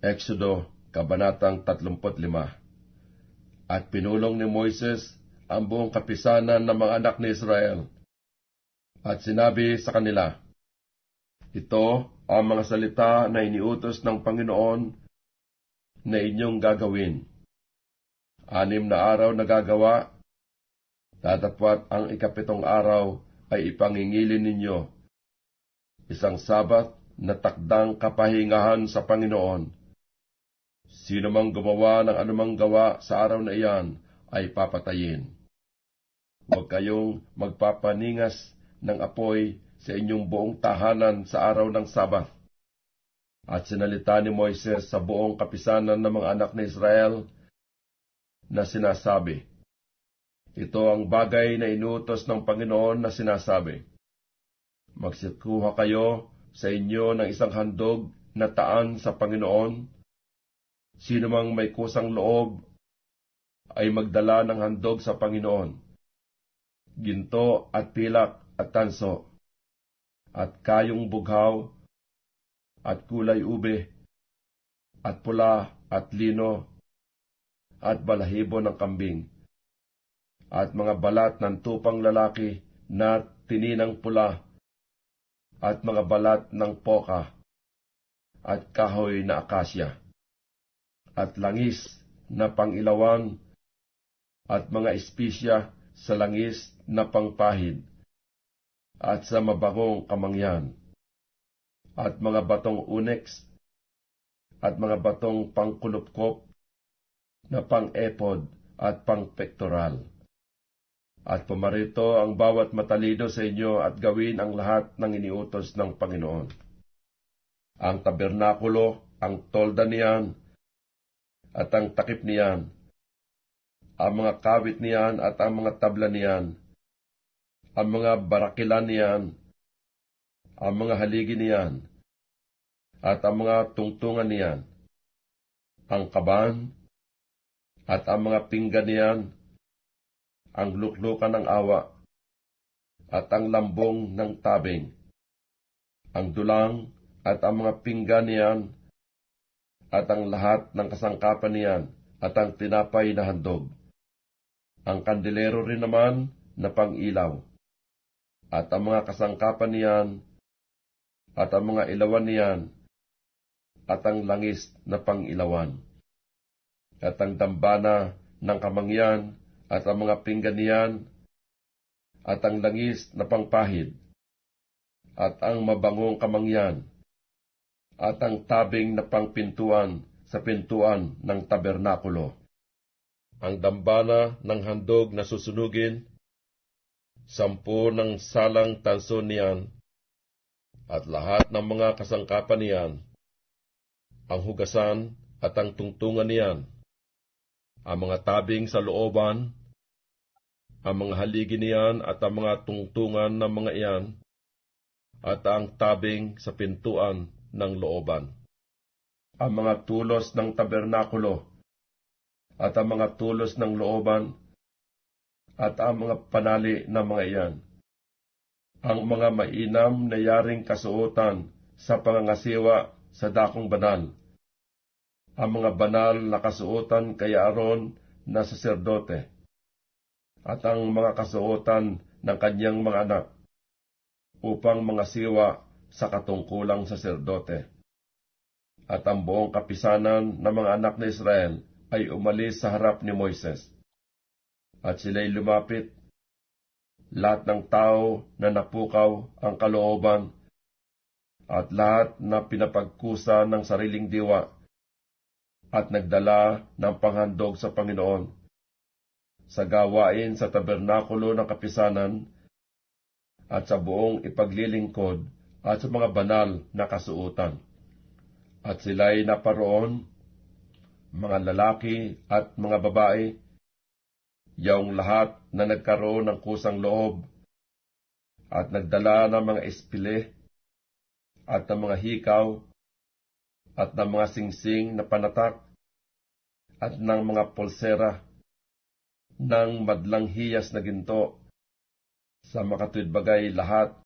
Exodo, Kabanatang 35 At pinulong ni Moises ang buong kapisanan ng mga anak ni Israel. At sinabi sa kanila, Ito ang mga salita na iniutos ng Panginoon na inyong gagawin. Anim na araw na gagawa, tatapat ang ikapitong araw ay ipangingilin ninyo. Isang sabat na takdang kapahingahan sa Panginoon Sino mang gumawa ng anumang gawa sa araw na iyan ay papatayin. Huwag kayong magpapaningas ng apoy sa inyong buong tahanan sa araw ng Sabat. At sinalita ni Moises sa buong kapisanan ng mga anak ni Israel na sinasabi, Ito ang bagay na inutos ng Panginoon na sinasabi, Magsikuha kayo sa inyo ng isang handog na taan sa Panginoon Sino mang may kusang loob ay magdala ng handog sa Panginoon, ginto at pilak at tanso, at kayong bughaw, at kulay ube, at pula, at lino, at balahibo ng kambing, at mga balat ng tupang lalaki na tininang pula, at mga balat ng poka, at kahoy na akasya at langis na pangilawang at mga espesya sa langis na pangpahid at sa mabangong kamangyan at mga batong unex at mga batong pangkulupkop na pang-epod at pang-pektoral. At pumarito ang bawat matalino sa inyo at gawin ang lahat ng iniutos ng Panginoon. Ang tabernakulo, ang tolda niyan, at ang takip niyan, ang mga kawit niyan at ang mga tabla niyan, ang mga barakilan niyan, ang mga haligi niyan, at ang mga tungtungan niyan, ang kaban, at ang mga pinggan niyan, ang luklukan ng awa, at ang lambong ng tabing, ang dulang, at ang mga pinggan niyan, at ang lahat ng kasangkapan niyan at ang tinapay na handog. Ang kandilero rin naman na pang-ilaw at ang mga kasangkapan niyan at ang mga ilawan niyan at ang langis na pang-ilawan at ang dambana ng kamangyan at ang mga pinggan niyan at ang langis na pangpahid at ang mabangong kamangyan at ang tabing na pangpintuan sa pintuan ng tabernakulo. Ang dambana ng handog na susunugin, sampu ng salang tanso niyan, at lahat ng mga kasangkapan niyan, ang hugasan at ang tungtungan niyan, ang mga tabing sa looban, ang mga haligi niyan at ang mga tungtungan ng mga iyan, at ang tabing sa pintuan ng looban. Ang mga tulos ng tabernakulo at ang mga tulos ng looban at ang mga panali ng mga iyan. Ang mga mainam na yaring kasuotan sa pangangasiwa sa dakong banal. Ang mga banal na kasuotan kay Aaron na saserdote. At ang mga kasuotan ng kanyang mga anak upang mga siwa sa katungkulang saserdote. At ang buong kapisanan ng mga anak na Israel ay umalis sa harap ni Moises. At sila'y lumapit. Lahat ng tao na napukaw ang kalooban at lahat na pinapagkusa ng sariling diwa at nagdala ng panghandog sa Panginoon sa gawain sa tabernakulo ng kapisanan at sa buong ipaglilingkod at sa mga banal na kasuotan. At sila'y naparoon, mga lalaki at mga babae, yaong lahat na nagkaroon ng kusang loob at nagdala ng mga espile at ng mga hikaw at ng mga singsing na panatak at ng mga pulsera ng madlang hiyas na ginto sa makatwid bagay lahat